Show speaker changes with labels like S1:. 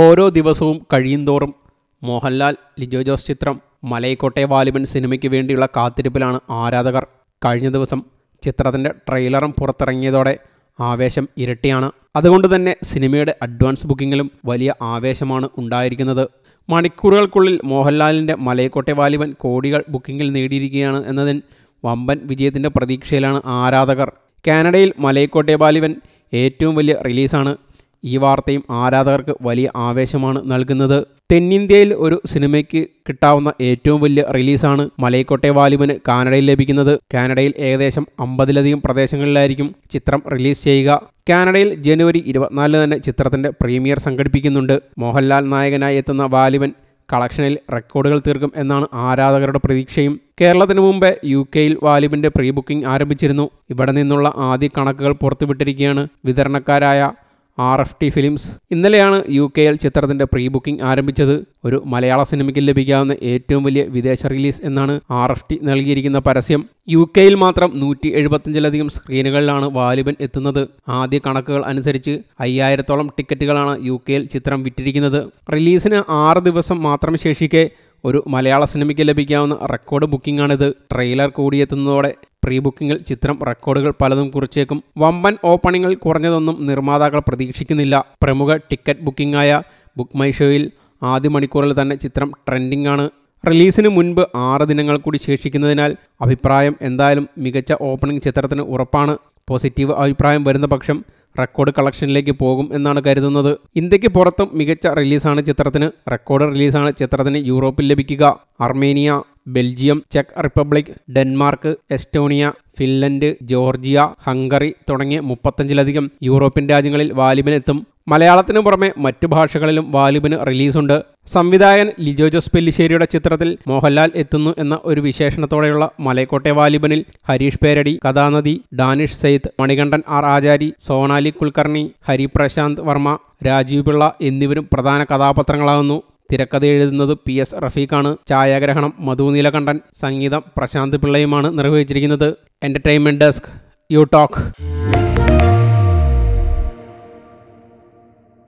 S1: ഓരോ ദിവസവും കഴിയുന്തോറും മോഹൻലാൽ ലിജോ ജോസ് ചിത്രം മലയക്കോട്ടെ വാലിബൻ സിനിമയ്ക്ക് വേണ്ടിയുള്ള കാത്തിരിപ്പിലാണ് ആരാധകർ കഴിഞ്ഞ ദിവസം ചിത്രത്തിൻ്റെ ട്രെയിലറും പുറത്തിറങ്ങിയതോടെ ആവേശം ഇരട്ടിയാണ് അതുകൊണ്ട് തന്നെ സിനിമയുടെ അഡ്വാൻസ് ബുക്കിങ്ങിലും വലിയ ആവേശമാണ് ഉണ്ടായിരിക്കുന്നത് മണിക്കൂറുകൾക്കുള്ളിൽ മോഹൻലാലിൻ്റെ മലയക്കോട്ടെ വാലിബൻ കോടികൾ ബുക്കിങ്ങിൽ നേടിയിരിക്കുകയാണ് എന്നതിൽ വമ്പൻ വിജയത്തിൻ്റെ പ്രതീക്ഷയിലാണ് ആരാധകർ കാനഡയിൽ മലയക്കോട്ടെ വാലിബൻ ഏറ്റവും വലിയ റിലീസാണ് ഈ വാർത്തയും ആരാധകർക്ക് വലിയ ആവേശമാണ് നൽകുന്നത് തെന്നിന്ത്യയിൽ ഒരു സിനിമയ്ക്ക് കിട്ടാവുന്ന ഏറ്റവും വലിയ റിലീസാണ് മലൈക്കോട്ടെ വാലിബന് കാനഡയിൽ ലഭിക്കുന്നത് കാനഡയിൽ ഏകദേശം അമ്പതിലധികം പ്രദേശങ്ങളിലായിരിക്കും ചിത്രം റിലീസ് ചെയ്യുക കാനഡയിൽ ജനുവരി ഇരുപത്തിനാലിന് തന്നെ ചിത്രത്തിന്റെ പ്രീമിയർ സംഘടിപ്പിക്കുന്നുണ്ട് മോഹൻലാൽ നായകനായി എത്തുന്ന വാലിബൻ കളക്ഷനിൽ റെക്കോർഡുകൾ തീർക്കും എന്നാണ് ആരാധകരുടെ പ്രതീക്ഷയും കേരളത്തിന് മുമ്പേ യു കെയിൽ വാലിബിൻ്റെ പ്രീ ബുക്കിംഗ് ആരംഭിച്ചിരുന്നു ഇവിടെ നിന്നുള്ള ആദ്യ കണക്കുകൾ പുറത്തുവിട്ടിരിക്കുകയാണ് വിതരണക്കാരായ ആർ എഫ് ടി ഫിലിംസ് ഇന്നലെയാണ് യു കെയിൽ ചിത്രത്തിന്റെ പ്രീ ബുക്കിംഗ് ആരംഭിച്ചത് ഒരു മലയാള സിനിമയ്ക്ക് ലഭിക്കാവുന്ന ഏറ്റവും വലിയ വിദേശ റിലീസ് എന്നാണ് ആർ എഫ് ടി നൽകിയിരിക്കുന്ന പരസ്യം യു കെയിൽ മാത്രം നൂറ്റി എഴുപത്തഞ്ചിലധികം സ്ക്രീനുകളിലാണ് വാലിബൻ എത്തുന്നത് ആദ്യ കണക്കുകൾ അനുസരിച്ച് അയ്യായിരത്തോളം ടിക്കറ്റുകളാണ് യു കെയിൽ ചിത്രം വിറ്റിരിക്കുന്നത് റിലീസിന് ആറ് ദിവസം മാത്രം ശേഷിക്കെ ഒരു മലയാള സിനിമയ്ക്ക് ലഭിക്കാവുന്ന റെക്കോർഡ് ബുക്കിംഗാണിത് ട്രെയിലർ കൂടിയെത്തുന്നതോടെ പ്രീ ബുക്കിംഗിൽ ചിത്രം റെക്കോർഡുകൾ പലതും കുറിച്ചേക്കും വമ്പൻ ഓപ്പണിംഗിൽ കുറഞ്ഞതൊന്നും നിർമ്മാതാക്കൾ പ്രതീക്ഷിക്കുന്നില്ല പ്രമുഖ ടിക്കറ്റ് ബുക്കിംഗായ ബുക്ക് മൈ ഷോയിൽ ആദ്യ മണിക്കൂറിൽ തന്നെ ചിത്രം ട്രെൻഡിംഗ് ആണ് റിലീസിന് മുൻപ് ആറ് ദിനങ്ങൾ കൂടി ശേഷിക്കുന്നതിനാൽ അഭിപ്രായം എന്തായാലും മികച്ച ഓപ്പണിംഗ് ചിത്രത്തിന് ഉറപ്പാണ് പോസിറ്റീവ് അഭിപ്രായം വരുന്ന പക്ഷം റെക്കോർഡ് കളക്ഷനിലേക്ക് പോകും എന്നാണ് കരുതുന്നത് ഇന്ത്യക്ക് പുറത്തും മികച്ച റിലീസാണ് ചിത്രത്തിന് റെക്കോർഡ് റിലീസാണ് ചിത്രത്തിന് യൂറോപ്പിൽ ലഭിക്കുക അർമേനിയ ബെൽജിയം ചെക്ക് Republic Denmark Estonia Finland Georgia Hungary തുടങ്ങിയ മുപ്പത്തഞ്ചിലധികം യൂറോപ്യൻ രാജ്യങ്ങളിൽ വാലിബിനെത്തും മലയാളത്തിനു പുറമെ മറ്റു ഭാഷകളിലും വാലിബിന് റിലീസുണ്ട് സംവിധായകൻ ലിജോ ജോസ് പെല്ലിശ്ശേരിയുടെ ചിത്രത്തിൽ മോഹൻലാൽ എത്തുന്നു എന്ന ഒരു വിശേഷണത്തോടെയുള്ള മലയക്കോട്ടെ വാലിബനിൽ ഹരീഷ് പേരടി കഥാനദി ഡാനിഷ് സെയ്ദ് മണികണ്ഠൻ ആർ ആചാരി സോണാലി കുൽക്കർണി ഹരിപ്രശാന്ത് വർമ്മ രാജീവ് പിള്ള എന്നിവരും പ്രധാന കഥാപാത്രങ്ങളാകുന്നു തിരക്കഥ എഴുതുന്നത് പി എസ് റഫീഖാണ് ഛായാഗ്രഹണം മധു നീലകണ്ഠൻ സംഗീതം പ്രശാന്ത് പിള്ളയുമാണ് നിർവഹിച്ചിരിക്കുന്നത് എൻ്റർടൈൻമെൻറ്റ് ഡെസ്ക് യു ടോക്ക്